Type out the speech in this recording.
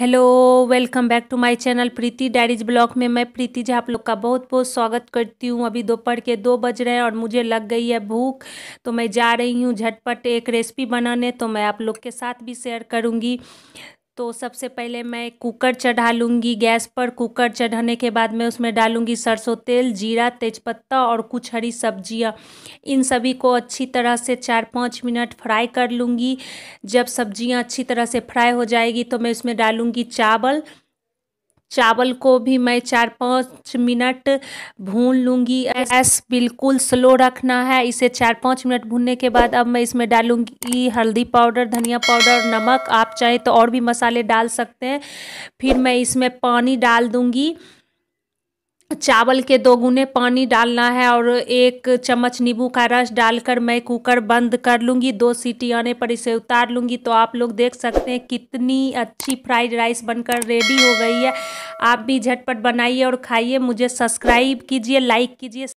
hello welcome back to my channel Preeti diaries blog में मैं प्रीति जी आप लोग का बहुत बहुत स्वागत करती हूँ अभी दोपहर के दो बज रहे हैं और मुझे लग गई है भूख तो मैं जा रही हूँ झटपट एक रेसिपी बनाने तो मैं आप लोग के साथ भी शेयर करूँगी तो सबसे पहले मैं कुकर चढ़ा लूँगी गैस पर कुकर चढ़ाने के बाद मैं उसमें डालूँगी सरसों तेल जीरा तेजपत्ता और कुछ हरी सब्जियाँ इन सभी को अच्छी तरह से चार पाँच मिनट फ्राई कर लूँगी जब सब्जियाँ अच्छी तरह से फ्राई हो जाएगी तो मैं उसमें डालूँगी चावल चावल को भी मैं चार पाँच मिनट भून लूँगी गैस बिल्कुल स्लो रखना है इसे चार पाँच मिनट भूनने के बाद अब मैं इसमें डालूँगी हल्दी पाउडर धनिया पाउडर नमक आप चाहें तो और भी मसाले डाल सकते हैं फिर मैं इसमें पानी डाल दूँगी चावल के दो गुने पानी डालना है और एक चम्मच नींबू का रस डालकर मैं कुकर बंद कर लूँगी दो सीटी आने पर इसे उतार लूँगी तो आप लोग देख सकते हैं कितनी अच्छी फ्राइड राइस बनकर रेडी हो गई है आप भी झटपट बनाइए और खाइए मुझे सब्सक्राइब कीजिए लाइक कीजिए